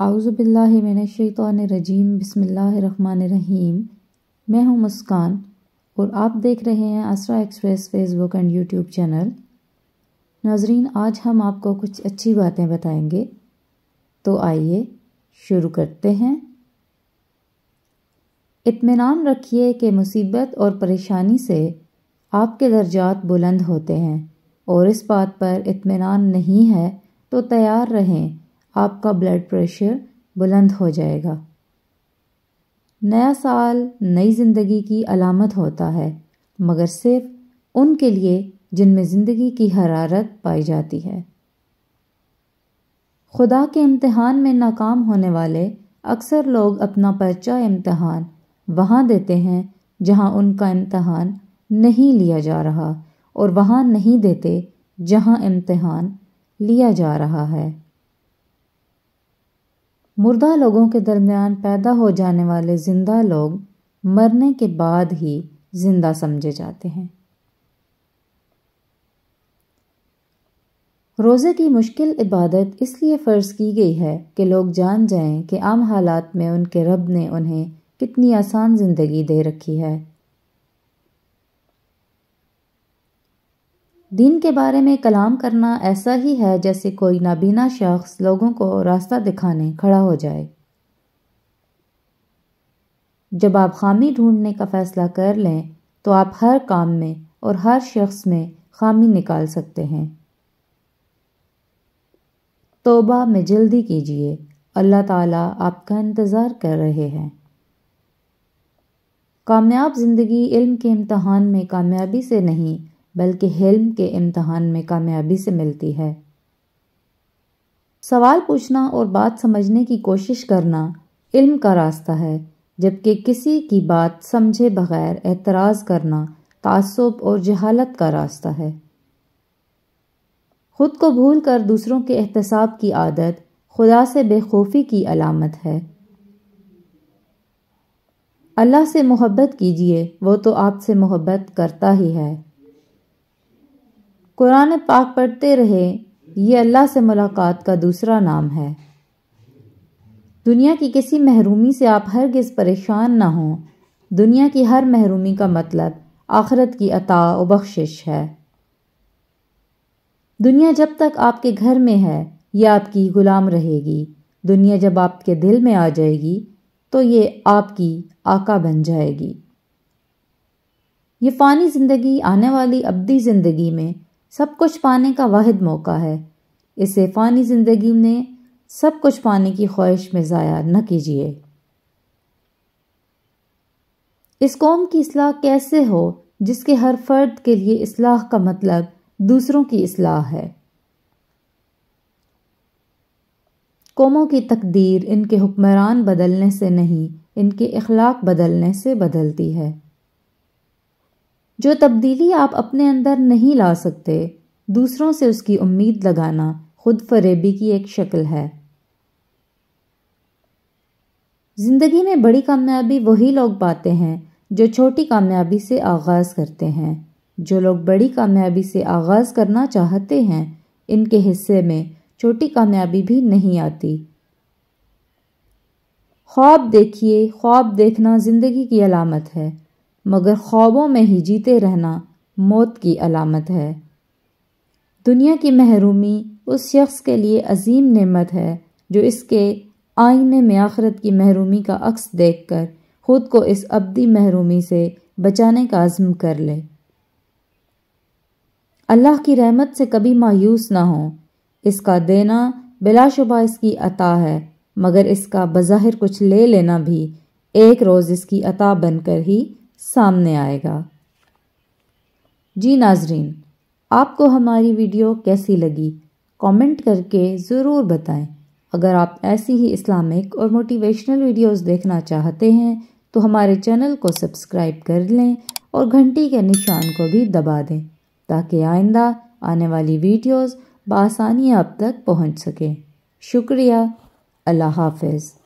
आउज़बिल्लिमिनशैतरजीम बसमीम मैं हूं मुस्कान और आप देख रहे हैं Asra Express Facebook and YouTube channel नाजरीन आज हम आपको कुछ अच्छी बातें बताएंगे तो आइए शुरू करते हैं इतमान रखिए कि मुसीबत और परेशानी से आपके दर्जात बुलंद होते हैं और इस बात पर इतमान नहीं है तो तैयार रहें आपका ब्लड प्रेशर बुलंद हो जाएगा नया साल नई ज़िंदगी की अलामत होता है मगर सिर्फ उनके लिए जिनमें ज़िंदगी की हरारत पाई जाती है खुदा के इम्तहान में नाकाम होने वाले अक्सर लोग अपना पर्चा इम्तहान वहाँ देते हैं जहाँ उनका इम्तहान नहीं लिया जा रहा और वहाँ नहीं देते जहाँ इम्तहान लिया जा रहा है मुर्दा लोगों के दरमियान पैदा हो जाने वाले ज़िंदा लोग मरने के बाद ही ज़िंदा समझे जाते हैं रोज़े की मुश्किल इबादत इसलिए फ़र्ज़ की गई है कि लोग जान जाएं कि आम हालात में उनके रब ने उन्हें कितनी आसान ज़िंदगी दे रखी है दीन के बारे में कलाम करना ऐसा ही है जैसे कोई नाबीना शख्स लोगों को रास्ता दिखाने खड़ा हो जाए जब आप खामी ढूंढने का फ़ैसला कर लें तो आप हर काम में और हर शख्स में खामी निकाल सकते हैं तोबा में जल्दी कीजिए अल्लाह ताला आपका इंतज़ार कर रहे हैं कामयाब ज़िंदगी इल्म के इम्तहान में कामयाबी से नहीं बल्कि हिल्म के इम्तहान में कामयाबी से मिलती है सवाल पूछना और बात समझने की कोशिश करना इल्म का रास्ता है जबकि किसी की बात समझे बगैर एतराज़ करना तसब और जहालत का रास्ता है खुद को भूल कर दूसरों के एहतसाब की आदत खुदा से बेखौफी की अलामत है अल्लाह से मोहब्बत कीजिए वो तो आपसे मोहब्बत करता ही है कुरान पाक पढ़ते रहे ये अल्लाह से मुलाकात का दूसरा नाम है दुनिया की किसी महरूमी से आप हर गिज परेशान ना हों दुनिया की हर महरूमी का मतलब आखरत की अता बख्शिश है दुनिया जब तक आपके घर में है ये आपकी गुलाम रहेगी दुनिया जब आपके दिल में आ जाएगी तो ये आपकी आका बन जाएगी ये फ़ानी ज़िंदगी आने वाली अबदी ज़िंदगी में सब कुछ पाने का वाद मौका है इसे फ़ानी ज़िंदगी में सब कुछ पाने की ख्वाहिश में ज़ाया न कीजिए इस कौम की असलाह कैसे हो जिसके हर फर्द के लिए असलाह का मतलब दूसरों की असलाह है कौमों की तकदीर इनके हुक्मरान बदलने से नहीं इनके अखलाक बदलने से बदलती है जो तब्दीली आप अपने अंदर नहीं ला सकते दूसरों से उसकी उम्मीद लगाना खुद फरेबी की एक शक्ल है ज़िंदगी में बड़ी कामयाबी वही लोग पाते हैं जो छोटी कामयाबी से आगाज़ करते हैं जो लोग बड़ी कामयाबी से आगाज़ करना चाहते हैं इनके हिस्से में छोटी कामयाबी भी नहीं आती ख्वाब देखिए ख्वाब देखना ज़िंदगी की अलामत है मगर ख्वाबों में ही जीते रहना मौत की अलामत है दुनिया की महरूमी उस शख्स के लिए अजीम नेमत है जो इसके आईने में आखरत की महरूमी का अक्स देख कर खुद को इस अबदी महरूमी से बचाने का आज़म कर ले अल्लाह की रहमत से कभी मायूस ना हो इसका देना बिलाशुबा इसकी अता है मगर इसका बज़ाहिर कुछ ले लेना भी एक रोज़ इसकी अता बनकर ही सामने आएगा जी नाजरीन आपको हमारी वीडियो कैसी लगी कमेंट करके ज़रूर बताएं अगर आप ऐसी ही इस्लामिक और मोटिवेशनल वीडियोस देखना चाहते हैं तो हमारे चैनल को सब्सक्राइब कर लें और घंटी के निशान को भी दबा दें ताकि आइंदा आने वाली वीडियोस बासानी आप तक पहुंच सकें शुक्रिया अल्लाह हाफिज़